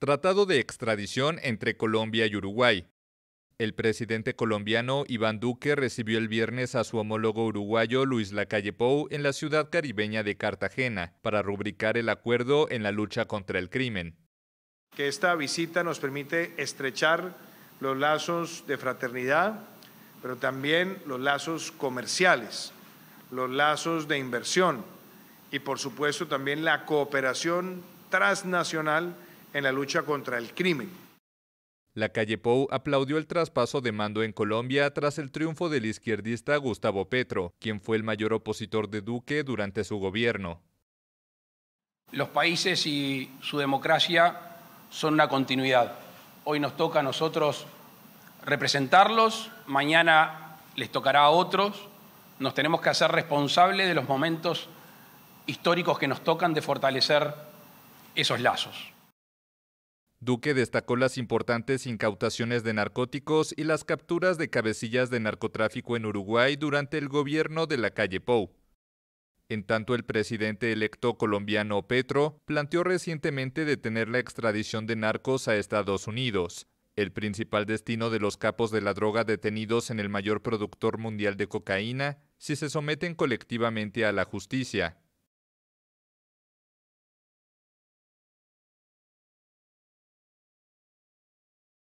Tratado de extradición entre Colombia y Uruguay. El presidente colombiano Iván Duque recibió el viernes a su homólogo uruguayo Luis Lacalle Pou en la ciudad caribeña de Cartagena para rubricar el acuerdo en la lucha contra el crimen. Que esta visita nos permite estrechar los lazos de fraternidad, pero también los lazos comerciales, los lazos de inversión y por supuesto también la cooperación transnacional en la lucha contra el crimen. La calle Pou aplaudió el traspaso de mando en Colombia tras el triunfo del izquierdista Gustavo Petro, quien fue el mayor opositor de Duque durante su gobierno. Los países y su democracia son una continuidad. Hoy nos toca a nosotros representarlos, mañana les tocará a otros. Nos tenemos que hacer responsables de los momentos históricos que nos tocan de fortalecer esos lazos. Duque destacó las importantes incautaciones de narcóticos y las capturas de cabecillas de narcotráfico en Uruguay durante el gobierno de la calle Pou. En tanto, el presidente electo colombiano Petro planteó recientemente detener la extradición de narcos a Estados Unidos, el principal destino de los capos de la droga detenidos en el mayor productor mundial de cocaína, si se someten colectivamente a la justicia.